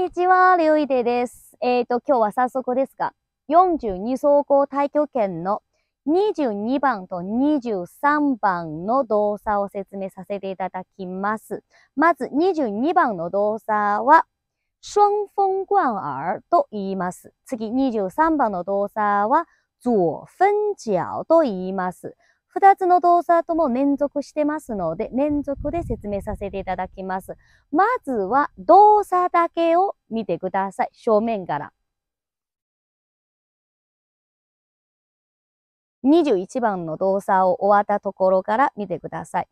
にちは、りゅういでです。えっ、ー、と、今日は早速ですが、42走行対局券の22番と23番の動作を説明させていただきます。まず、22番の動作は、双峰冠耳と言います。次、23番の動作は、左分角と言います。二つの動作とも連続してますので、連続で説明させていただきます。まずは動作だけを見てください。正面から。21番の動作を終わったところから見てください。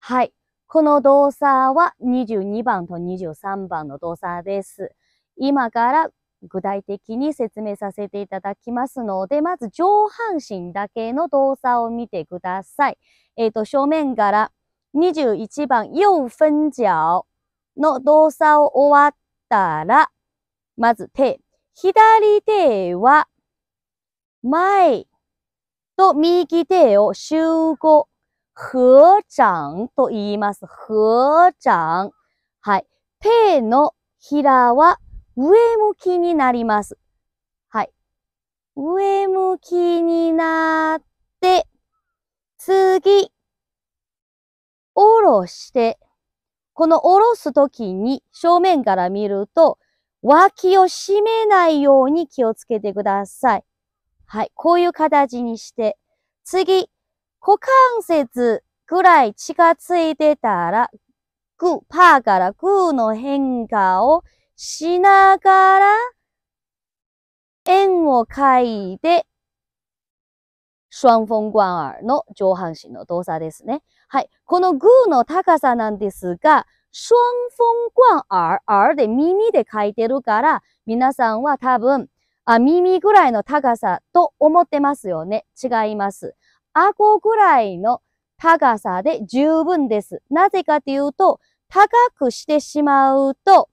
はい。この動作は22番と23番の動作です。今から具体的に説明させていただきますので、まず上半身だけの動作を見てください。えっ、ー、と、正面から21番、右分脚の動作を終わったら、まず手。左手は前と右手を集合合掌と言います。合掌。はい。手のひらは上向きになります。はい。上向きになって、次、おろして、このおろすときに正面から見ると、脇を締めないように気をつけてください。はい。こういう形にして、次、股関節ぐらい血がついてたら、グ、パーからグーの変化をしながら、円を描いて、双峰貫耳の上半身の動作ですね。はい。このグーの高さなんですが、双峰貫耳、耳で耳で書いてるから、皆さんは多分、あ、耳ぐらいの高さと思ってますよね。違います。顎ぐらいの高さで十分です。なぜかというと、高くしてしまうと、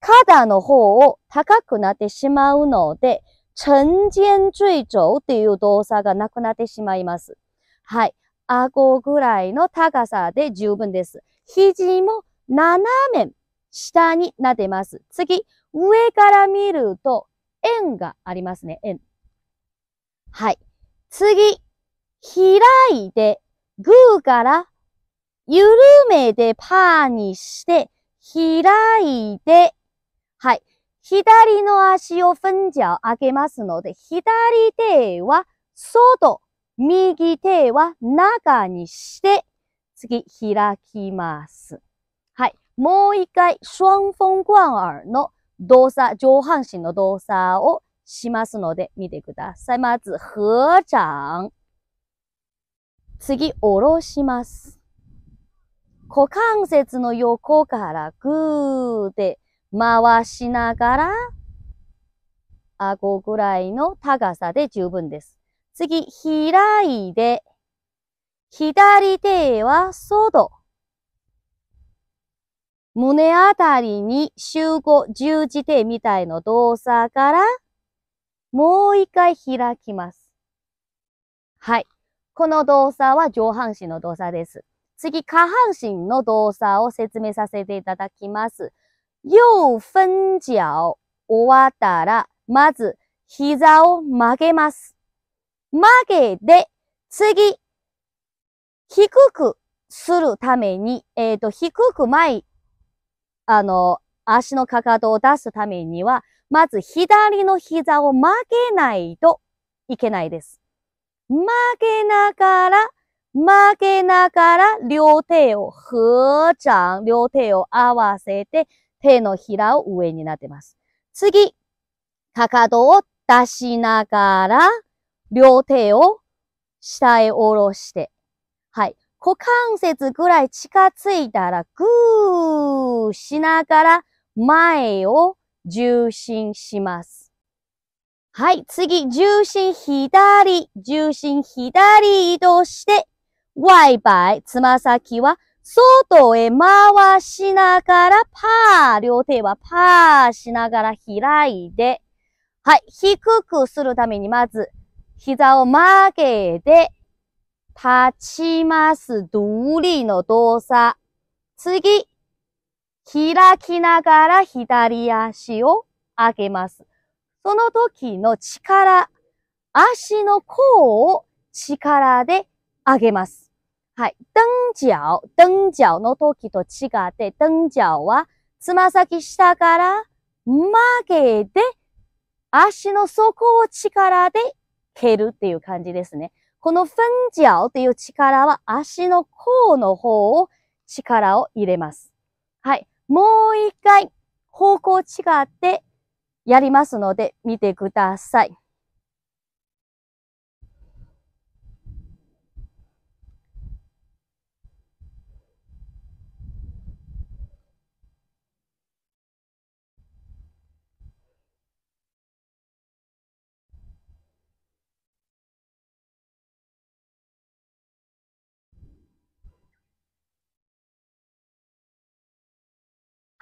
肩の方を高くなってしまうので、沉肩徴っていう動作がなくなってしまいます。はい。顎ぐらいの高さで十分です。肘も斜め下になってます。次、上から見ると円がありますね、円。はい。次、開いて、グーから緩めてパーにして、開いて、はい。左の足を分脚上げますので、左手は外、右手は中にして、次、開きます。はい。もう一回、双峰冠耳の動作、上半身の動作をしますので、見てください。まず、合掌。次、下ろします。股関節の横からぐーで回しながら、顎ぐらいの高さで十分です。次、開いて、左手は外。胸あたりに集合十字手みたいの動作から、もう一回開きます。はい。この動作は上半身の動作です。次、下半身の動作を説明させていただきます。右分脚終わったら、まず、膝を曲げます。曲げて、次、低くするために、えっ、ー、と、低く前、あの、足のかかとを出すためには、まず左の膝を曲げないといけないです。負けながら、負けながら、両手を合掌、両手を合わせて、手のひらを上になってます。次、かかとを出しながら、両手を下へ下ろして、はい。股関節ぐらい近づいたら、ぐーしながら前を重心します。はい、次、重心左、重心左移動して、ワイバイ、つま先は外へ回しながらパー、両手はパーしながら開いて、はい、低くするためにまず、膝を曲げて、立ちます、独立の動作。次、開きながら左足を上げます。その時の力、足の甲を力で上げます。はい。蹬脚、蹬脚の時と違って、蹬脚はつま先下から曲げて、足の底を力で蹴るっていう感じですね。この分脚っていう力は足の甲の方を力を入れます。はい。もう一回、方向違って、やりますので見てください。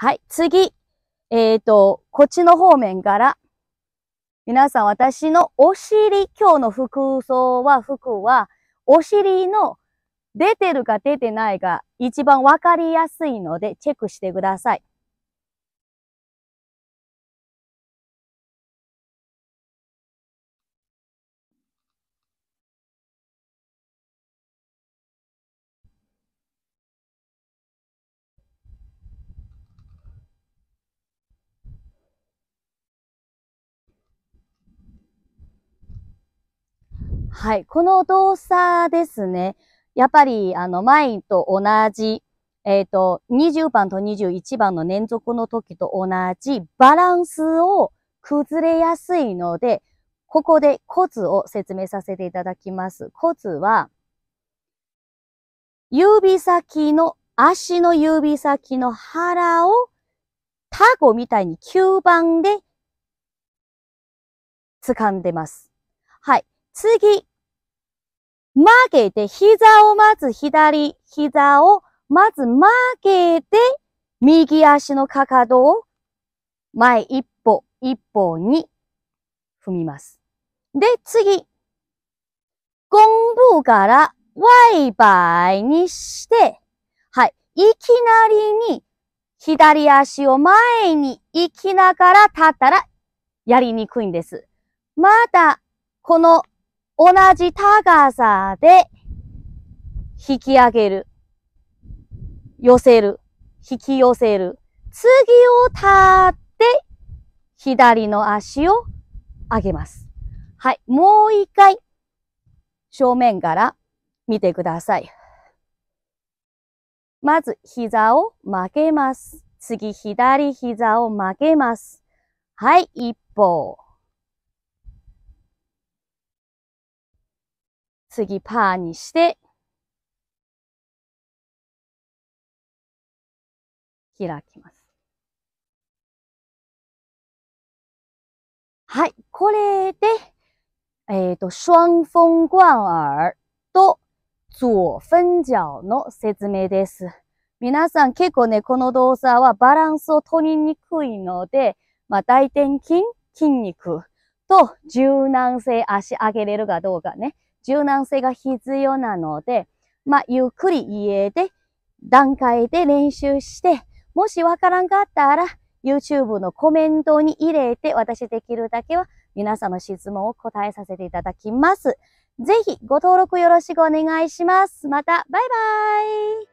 はい、次。えっ、ー、と、こっちの方面から、皆さん私のお尻、今日の服装は、服は、お尻の出てるか出てないか一番わかりやすいのでチェックしてください。はい。この動作ですね。やっぱり、あの、前と同じ、えっ、ー、と、20番と21番の連続の時と同じバランスを崩れやすいので、ここでコツを説明させていただきます。コツは、指先の、足の指先の腹をタコみたいに吸盤で掴んでます。次。曲げて、膝をまず左、膝をまず曲げて、右足のかかとを前一歩、一歩に踏みます。で、次。昆布からワイバイにして、はい。いきなりに、左足を前に行きながら立ったら、やりにくいんです。まだ、この同じ高さで引き上げる。寄せる。引き寄せる。次を立って左の足を上げます。はい。もう一回正面から見てください。まず膝を曲げます。次左膝を曲げます。はい。一歩。次パーにして、開きます。はい。これで、えっ、ー、と、双峰冠耳と左分角の説明です。皆さん結構ね、この動作はバランスを取りにくいので、まあ、大転筋、筋肉と柔軟性、足上げれるかどうかね、柔軟性が必要なので、まあ、ゆっくり家で、段階で練習して、もしわからんかったら、YouTube のコメントに入れて、私できるだけは皆さんの質問を答えさせていただきます。ぜひご登録よろしくお願いします。また、バイバイ